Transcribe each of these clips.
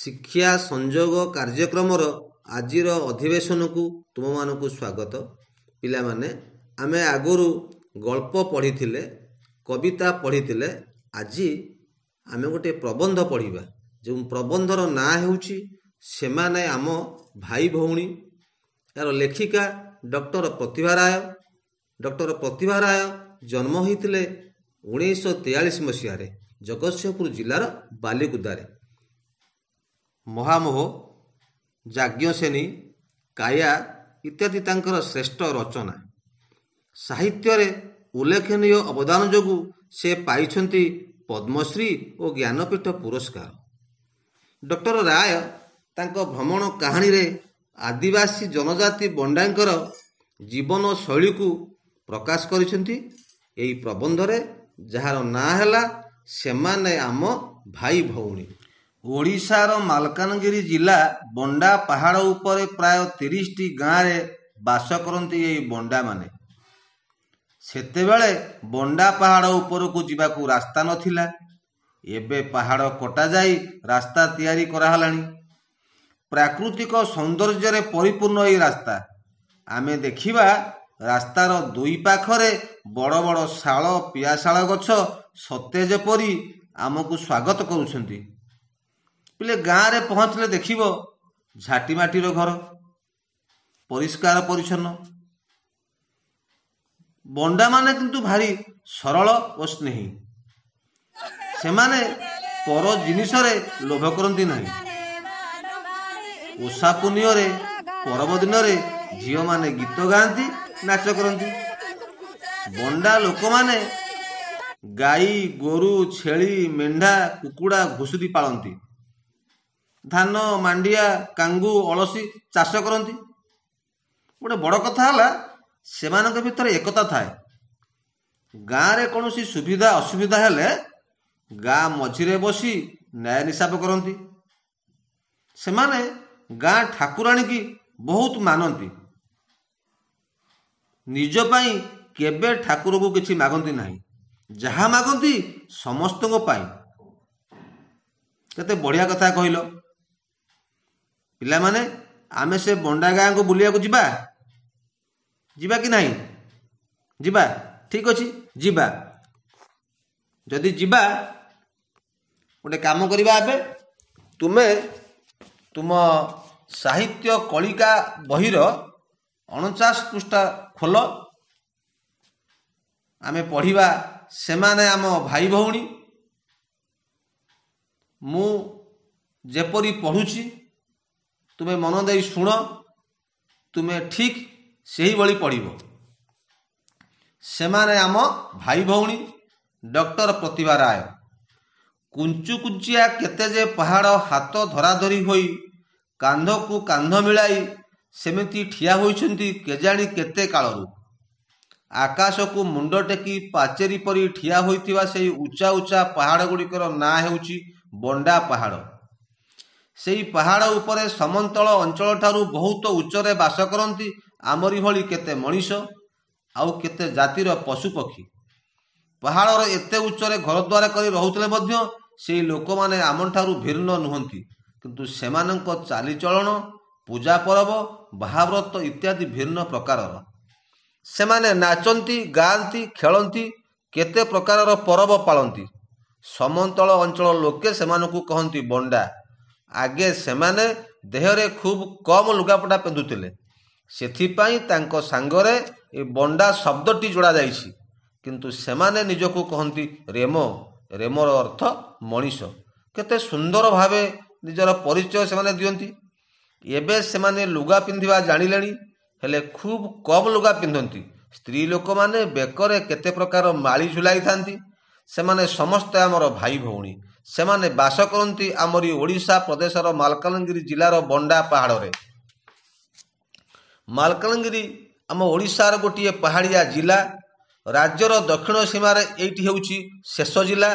ଶିକ୍ଷା ସଂଯୋଗ କାର୍ଯ୍ୟକ୍ରମର ଆଜିର ଅଧିବେଶନକୁ ତୁମମାନଙ୍କୁ ସ୍ୱାଗତ ପିଲାମାନେ ଆମେ ଆଗରୁ ଗଳ୍ପ ପଢ଼ିଥିଲେ କବିତା ପଢ଼ିଥିଲେ ଆଜି ଆମେ ଗୋଟିଏ ପ୍ରବନ୍ଧ ପଢ଼ିବା ଯେଉଁ ପ୍ରବନ୍ଧର ନାଁ ହେଉଛି ସେମାନେ ଆମ ଭାଇ ଭଉଣୀ ଏହାର ଲେଖିକା ଡକ୍ଟର ପ୍ରତିଭା ରାୟ ଡକ୍ଟର ପ୍ରତିଭା ରାୟ ଜନ୍ମ ହୋଇଥିଲେ ଉଣେଇଶହ ତେୟାଳିଶ ମସିହାରେ ଜଗତସିଂହପୁର ଜିଲ୍ଲାର ବାଲିକୁଦାରେ ମହାମୋହ ଯାଜ୍ଞସେନୀ କାୟା ଇତ୍ୟାଦି ତାଙ୍କର ଶ୍ରେଷ୍ଠ ରଚନା ସାହିତ୍ୟରେ ଉଲ୍ଲେଖନୀୟ ଅବଦାନ ଯୋଗୁଁ ସେ ପାଇଛନ୍ତି ପଦ୍ମଶ୍ରୀ ଓ ଜ୍ଞାନପୀଠ ପୁରସ୍କାର ଡକ୍ଟର ରାୟ ତାଙ୍କ ଭ୍ରମଣ କାହାଣୀରେ ଆଦିବାସୀ ଜନଜାତି ବଣ୍ଡାଙ୍କର ଜୀବନ ଶୈଳୀକୁ ପ୍ରକାଶ କରିଛନ୍ତି ଏହି ପ୍ରବନ୍ଧରେ ଯାହାର ନାଁ ହେଲା ସେମାନେ ଆମ ଭାଇ ଭଉଣୀ ଓଡ଼ିଶାର ମାଲକାନଗିରି ଜିଲ୍ଲା ବଣ୍ଡା ପାହାଡ଼ ଉପରେ ପ୍ରାୟ ତିରିଶଟି ଗାଁରେ ବାସ କରନ୍ତି ଏଇ ବଣ୍ଡାମାନେ ସେତେବେଳେ ବଣ୍ଡା ପାହାଡ଼ ଉପରକୁ ଯିବାକୁ ରାସ୍ତା ନଥିଲା ଏବେ ପାହାଡ଼ କଟାଯାଇ ରାସ୍ତା ତିଆରି କରାହେଲାଣି ପ୍ରାକୃତିକ ସୌନ୍ଦର୍ଯ୍ୟରେ ପରିପୂର୍ଣ୍ଣ ଏହି ରାସ୍ତା ଆମେ ଦେଖିବା ରାସ୍ତାର ଦୁଇ ପାଖରେ ବଡ଼ ବଡ଼ ଶାଳ ପିଆଶାଳ ଗଛ ସତେଜ ପରି ଆମକୁ ସ୍ୱାଗତ କରୁଛନ୍ତି ପିଲେ ଗାଁରେ ପହଞ୍ଚିଲେ ଦେଖିବ ଝାଟି ମାଟିର ଘର ପରିଷ୍କାର ପରିଚ୍ଛନ୍ନ ବଣ୍ଡାମାନେ କିନ୍ତୁ ଭାରି ସରଳ ଓ ସ୍ନେହୀ ସେମାନେ ପର ଜିନିଷରେ ଲୋଭ କରନ୍ତି ନାହିଁ ଓଷା ପୁନିଅରେ ପରବ ଦିନରେ ଝିଅମାନେ ଗୀତ ଗାଆନ୍ତି ନାଚ କରନ୍ତି ବଣ୍ଡା ଲୋକମାନେ ଗାଈ ଗୋରୁ ଛେଳି ମେଣ୍ଢା କୁକୁଡ଼ା ଘୁଷୁରୀ ପାଳନ୍ତି ଧାନ ମାଣ୍ଡିଆ କାଙ୍ଗୁ ଅଳସୀ ଚାଷ କରନ୍ତି ଗୋଟେ ବଡ଼ କଥା ହେଲା ସେମାନଙ୍କ ଭିତରେ ଏକତା ଥାଏ ଗାଁରେ କୌଣସି ସୁବିଧା ଅସୁବିଧା ହେଲେ ଗାଁ ମଝିରେ ବସି ନ୍ୟାୟ ନିଶାପ କରନ୍ତି ସେମାନେ ଗାଁ ଠାକୁରାଣୀକି ବହୁତ ମାନନ୍ତି ନିଜ ପାଇଁ କେବେ ଠାକୁରକୁ କିଛି ମାଗନ୍ତି ନାହିଁ ଯାହା ମାଗନ୍ତି ସମସ୍ତଙ୍କ ପାଇଁ କେତେ ବଢ଼ିଆ କଥା କହିଲ ପିଲାମାନେ ଆମେ ସେ ବଣ୍ଡା ଗାଁକୁ ବୁଲିବାକୁ ଯିବା ଯିବା କି ନାହିଁ ଯିବା ଠିକ ଅଛି ଯିବା ଯଦି ଯିବା ଗୋଟେ କାମ କରିବା ଏବେ ତୁମେ ତୁମ ସାହିତ୍ୟ କଳିକା ବହିର ଅଣଚାଶ ପୃଷ୍ଠା ଖୋଲ ଆମେ ପଢ଼ିବା ସେମାନେ ଆମ ଭାଇ ଭଉଣୀ ମୁଁ ଯେପରି ପଢ଼ୁଛି ତୁମେ ମନ ଦେଇ ଶୁଣ ତୁମେ ଠିକ୍ ସେହିଭଳି ପଢ଼ିବ ସେମାନେ ଆମ ଭାଇ ଭଉଣୀ ଡକ୍ଟର ପ୍ରତିଭା ରାୟ କୁଞ୍ଚୁକୁଞ୍ଚିଆ କେତେ ଯେ ପାହାଡ଼ ହାତ ଧରାଧରି ହୋଇ କାନ୍ଧକୁ କାନ୍ଧ ମିଳାଇ ସେମିତି ଠିଆ ହୋଇଛନ୍ତି କେଜାଣି କେତେ କାଳରୁ ଆକାଶକୁ ମୁଣ୍ଡ ଟେକି ପାଚେରୀ ପରି ଠିଆ ହୋଇଥିବା ସେହି ଉଚ୍ଚା ଉଚ୍ଚା ପାହାଡ଼ ଗୁଡ଼ିକର ନାଁ ହେଉଛି ବଣ୍ଡା ପାହାଡ଼ ସେହି ପାହାଡ଼ ଉପରେ ସମତଳ ଅଞ୍ଚଳଠାରୁ ବହୁତ ଉଚ୍ଚରେ ବାସ କରନ୍ତି ଆମରି ଭଳି କେତେ ମଣିଷ ଆଉ କେତେ ଜାତିର ପଶୁପକ୍ଷୀ ପାହାଡ଼ର ଏତେ ଉଚ୍ଚରେ ଘର ଦ୍ୱାର କରି ରହୁଥିଲେ ମଧ୍ୟ ସେହି ଲୋକମାନେ ଆମଠାରୁ ଭିନ୍ନ ନୁହନ୍ତି କିନ୍ତୁ ସେମାନଙ୍କ ଚାଲିଚଳନ ପୂଜା ପର୍ବ ବାହାବ୍ରତ ଇତ୍ୟାଦି ଭିନ୍ନ ପ୍ରକାରର ସେମାନେ ନାଚନ୍ତି ଗାଆନ୍ତି ଖେଳନ୍ତି କେତେ ପ୍ରକାରର ପର୍ବ ପାଳନ୍ତି ସମତଳ ଅଞ୍ଚଳ ଲୋକେ ସେମାନଙ୍କୁ କହନ୍ତି ବଣ୍ଡା ଆଗେ ସେମାନେ ଦେହରେ ଖୁବ୍ କମ୍ ଲୁଗାପଟା ପିନ୍ଧୁଥିଲେ ସେଥିପାଇଁ ତାଙ୍କ ସାଙ୍ଗରେ ଏ ବଣ୍ଡା ଶବ୍ଦଟି ଯୋଡ଼ାଯାଇଛି କିନ୍ତୁ ସେମାନେ ନିଜକୁ କହନ୍ତି ରେମ ରେମର ଅର୍ଥ ମଣିଷ କେତେ ସୁନ୍ଦର ଭାବେ ନିଜର ପରିଚୟ ସେମାନେ ଦିଅନ୍ତି ଏବେ ସେମାନେ ଲୁଗା ପିନ୍ଧିବା ଜାଣିଲେଣି ହେଲେ ଖୁବ୍ କମ୍ ଲୁଗା ପିନ୍ଧନ୍ତି ସ୍ତ୍ରୀ ଲୋକମାନେ ବେକରେ କେତେ ପ୍ରକାର ମାଳି ଝୁଲାଇଥାନ୍ତି ସେମାନେ ସମସ୍ତେ ଆମର ଭାଇ ଭଉଣୀ ସେମାନେ ବାସ କରନ୍ତି ଆମରି ଓଡ଼ିଶା ପ୍ରଦେଶର ମାଲକାନଗିରି ଜିଲ୍ଲାର ବଣ୍ଡା ପାହାଡ଼ରେ ମାଲକାନଗିରି ଆମ ଓଡ଼ିଶାର ଗୋଟିଏ ପାହାଡ଼ିଆ ଜିଲ୍ଲା ରାଜ୍ୟର ଦକ୍ଷିଣ ସୀମାରେ ଏଇଠି ହେଉଛି ଶେଷ ଜିଲ୍ଲା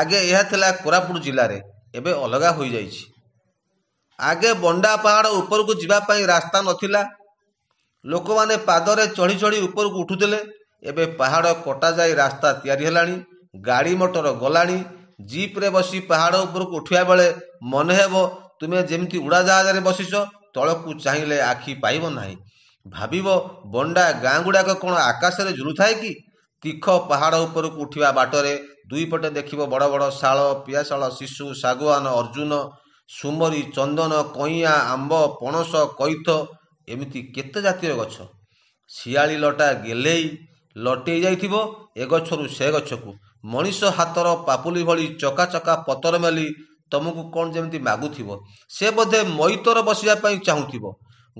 ଆଗେ ଏହା ଥିଲା କୋରାପୁଟ ଜିଲ୍ଲାରେ ଏବେ ଅଲଗା ହୋଇଯାଇଛି ଆଗେ ବଣ୍ଡା ପାହାଡ଼ ଉପରକୁ ଯିବା ପାଇଁ ରାସ୍ତା ନଥିଲା ଲୋକମାନେ ପାଦରେ ଚଢ଼ି ଚଢ଼ି ଉପରକୁ ଉଠୁଥିଲେ ଏବେ ପାହାଡ଼ କଟାଯାଇ ରାସ୍ତା ତିଆରି ହେଲାଣି ଗାଡ଼ି ମଟର ଗଲାଣି ଜିପ୍ରେ ବସି ପାହାଡ଼ ଉପରକୁ ଉଠିବା ବେଳେ ମନେ ହେବ ତୁମେ ଯେମିତି ଉଡ଼ାଜାହାଜରେ ବସିଛ ତଳକୁ ଚାହିଁଲେ ଆଖି ପାଇବ ନାହିଁ ଭାବିବ ବଣ୍ଡା ଗାଁ ଗୁଡ଼ାକ କ'ଣ ଆକାଶରେ ଝୁଲୁଥାଏ କି ତୀଖ ପାହାଡ଼ ଉପରକୁ ଉଠିବା ବାଟରେ ଦୁଇପଟେ ଦେଖିବ ବଡ଼ ବଡ଼ ଶାଳ ପିଆଶାଳ ଶିଶୁ ଶାଗୁଆନ ଅର୍ଜୁନ ସୁମରି ଚନ୍ଦନ କଇଁଆ ଆମ୍ବ ପଣସ କୈଥ ଏମିତି କେତେ ଜାତିର ଗଛ ଶିଆଳି ଲଟା ଗେଲେଇ ଲଟେଇ ଯାଇଥିବ ଏ ଗଛରୁ ସେ ଗଛକୁ ମଣିଷ ହାତର ପାପୁଲି ଭଳି ଚକା ଚକା ପତର ମେଲି ତମକୁ କ'ଣ ଯେମିତି ମାଗୁଥିବ ସେ ବୋଧେ ମଇତର ବସିବା ପାଇଁ ଚାହୁଁଥିବ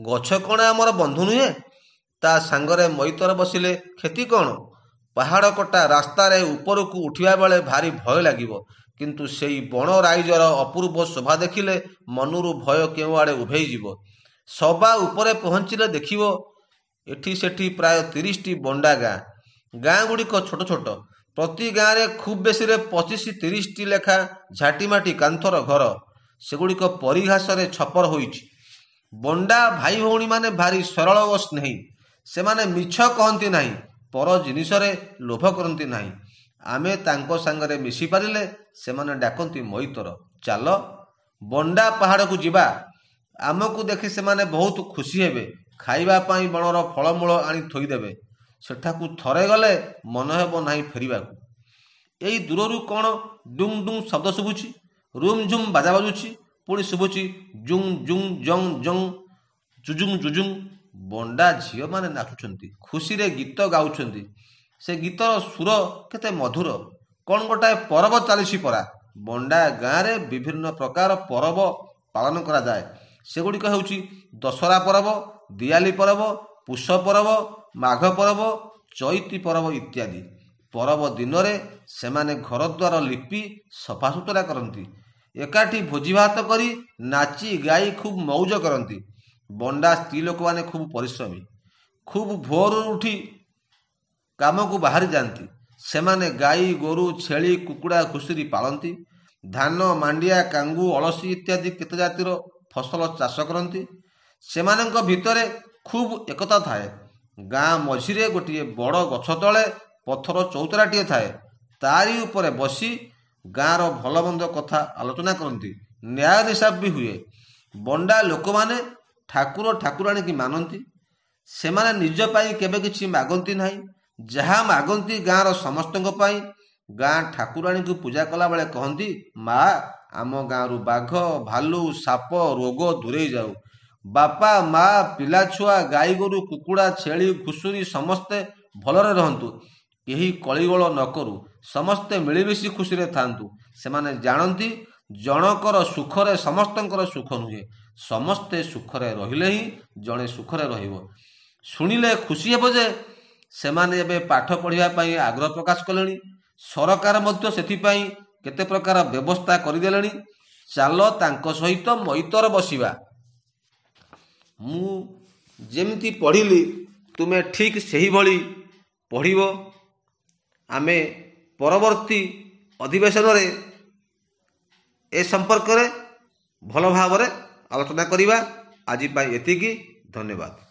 ଗଛ କ'ଣ ଆମର ବନ୍ଧୁ ନୁହେଁ ତା ସାଙ୍ଗରେ ମଇତର ବସିଲେ କ୍ଷତି କ'ଣ ପାହାଡ଼ କଟା ରାସ୍ତାରେ ଉପରକୁ ଉଠିବା ବେଳେ ଭାରି ଭୟ ଲାଗିବ କିନ୍ତୁ ସେଇ ବଣ ରାଇଜର ଅପୂର୍ବ ଶୋଭା ଦେଖିଲେ ମନରୁ ଭୟ କେଉଁଆଡ଼େ ଉଭେଇଯିବ ସଭା ଉପରେ ପହଞ୍ଚିଲେ ଦେଖିବ ଏଠି ସେଠି ପ୍ରାୟ ତିରିଶଟି ବଣ୍ଡା ଗାଁ ଗାଁ ଗୁଡ଼ିକ ଛୋଟ ଛୋଟ ପ୍ରତି ଗାଁରେ ଖୁବ୍ ବେଶୀରେ ପଚିଶ ତିରିଶଟି ଲେଖା ଝାଟିମାଟି କାନ୍ଥର ଘର ସେଗୁଡ଼ିକ ପରିଘାସରେ ଛପର ହୋଇଛି ବଣ୍ଡା ଭାଇ ଭଉଣୀମାନେ ଭାରି ସରଳ ଓ ସ୍ନେହୀ ସେମାନେ ମିଛ କହନ୍ତି ନାହିଁ ପର ଜିନିଷରେ ଲୋଭ କରନ୍ତି ନାହିଁ ଆମେ ତାଙ୍କ ସାଙ୍ଗରେ ମିଶିପାରିଲେ ସେମାନେ ଡାକନ୍ତି ମୈତର ଚାଲ ବଣ୍ଡା ପାହାଡ଼କୁ ଯିବା ଆମକୁ ଦେଖି ସେମାନେ ବହୁତ ଖୁସି ହେବେ ଖାଇବା ପାଇଁ ବଣର ଫଳମୂଳ ଆଣି ଥୋଇଦେବେ ସେଠାକୁ ଥରେ ଗଲେ ମନେ ହେବ ନାହିଁ ଫେରିବାକୁ ଏଇ ଦୂରରୁ କ'ଣ ଡୁମ୍ ଡୁମ୍ ଶବ୍ଦ ଶୁଭୁଛି ରୁମ୍ ଝୁମ୍ ବାଜା ବାଜୁଛି ପୁଣି ଶୁଭୁଛି ଜୁମ୍ ଜୁଙ୍ଗ ଜଂ ଜଂ ଜୁଜୁମ୍ ଜୁଜୁମ୍ ବଣ୍ଡା ଝିଅମାନେ ନାଚୁଛନ୍ତି ଖୁସିରେ ଗୀତ ଗାଉଛନ୍ତି ସେ ଗୀତର ସୁର କେତେ ମଧୁର କ'ଣ ଗୋଟାଏ ପର୍ବ ଚାଲିଛି ପରା ବଣ୍ଡା ଗାଁରେ ବିଭିନ୍ନ ପ୍ରକାର ପର୍ବ ପାଳନ କରାଯାଏ ସେଗୁଡ଼ିକ ହେଉଛି ଦଶହରା ପର୍ବ ଦିଆଲି ପର୍ବ ପୁଷ ପର୍ବ ମାଘ ପରବ ଚୈତି ପରବ ଇତ୍ୟାଦି ପରବ ଦିନରେ ସେମାନେ ଘରଦ୍ୱାର ଲିପି ସଫାସୁତୁରା କରନ୍ତି ଏକାଠି ଭୋଜିଭାତ କରି ନାଚି ଗାଇ ଖୁବ୍ ମଉଜ କରନ୍ତି ବଣ୍ଡା ସ୍ତ୍ରୀ ଲୋକମାନେ ଖୁବ୍ ପରିଶ୍ରମୀ ଖୁବ୍ ଭୋରରୁ ଉଠି କାମକୁ ବାହାରି ଯାଆନ୍ତି ସେମାନେ ଗାଈ ଗୋରୁ ଛେଳି କୁକୁଡ଼ା ଘୁଷୁରୀ ପାଳନ୍ତି ଧାନ ମାଣ୍ଡିଆ କାଙ୍ଗୁ ଅଳସୀ ଇତ୍ୟାଦି କେତେ ଜାତିର ଫସଲ ଚାଷ କରନ୍ତି ସେମାନଙ୍କ ଭିତରେ ଖୁବ୍ ଏକତା ଥାଏ ଗାଁ ମଝିରେ ଗୋଟିଏ ବଡ଼ ଗଛ ତଳେ ପଥର ଚଉତରାଟିଏ ଥାଏ ତାରି ଉପରେ ବସି ଗାଁର ଭଲମନ୍ଦ କଥା ଆଲୋଚନା କରନ୍ତି ନ୍ୟାୟ ନିଶାବ ବି ହୁଏ ବଣ୍ଡା ଲୋକମାନେ ଠାକୁର ଠାକୁରାଣୀକି ମାନନ୍ତି ସେମାନେ ନିଜ ପାଇଁ କେବେ କିଛି ମାଗନ୍ତି ନାହିଁ ଯାହା ମାଗନ୍ତି ଗାଁର ସମସ୍ତଙ୍କ ପାଇଁ ଗାଁ ଠାକୁରାଣୀଙ୍କୁ ପୂଜା କଲାବେଳେ କହନ୍ତି ମା ଆମ ଗାଁରୁ ବାଘ ଭାଲୁ ସାପ ରୋଗ ଦୂରେଇ ଯାଉ ବାପା ମା ପିଲାଛୁଆ ଗାଈଗୋରୁ କୁକୁଡ଼ା ଛେଳି ଘୁଷୁରୀ ସମସ୍ତେ ଭଲରେ ରହନ୍ତୁ କେହି କଳିଗୋଳ ନ କରୁ ସମସ୍ତେ ମିଳିମିଶି ଖୁସିରେ ଥାଆନ୍ତୁ ସେମାନେ ଜାଣନ୍ତି ଜଣଙ୍କର ସୁଖରେ ସମସ୍ତଙ୍କର ସୁଖ ନୁହେଁ ସମସ୍ତେ ସୁଖରେ ରହିଲେ ହିଁ ଜଣେ ସୁଖରେ ରହିବ ଶୁଣିଲେ ଖୁସି ହେବ ଯେ ସେମାନେ ଏବେ ପାଠ ପଢ଼ିବା ପାଇଁ ଆଗ୍ରହ ପ୍ରକାଶ କଲେଣି ସରକାର ମଧ୍ୟ ସେଥିପାଇଁ କେତେ ପ୍ରକାର ବ୍ୟବସ୍ଥା କରିଦେଲେଣି ଚାଲ ତାଙ୍କ ସହିତ ମଇତର ବସିବା ମୁଁ ଯେମିତି ପଢ଼ିଲି ତୁମେ ଠିକ୍ ସେହିଭଳି ପଢ଼ିବ ଆମେ ପରବର୍ତ୍ତୀ ଅଧିବେଶନରେ ଏ ସମ୍ପର୍କରେ ଭଲ ଭାବରେ ଆଲୋଚନା କରିବା ଆଜି ପାଇଁ ଏତିକି ଧନ୍ୟବାଦ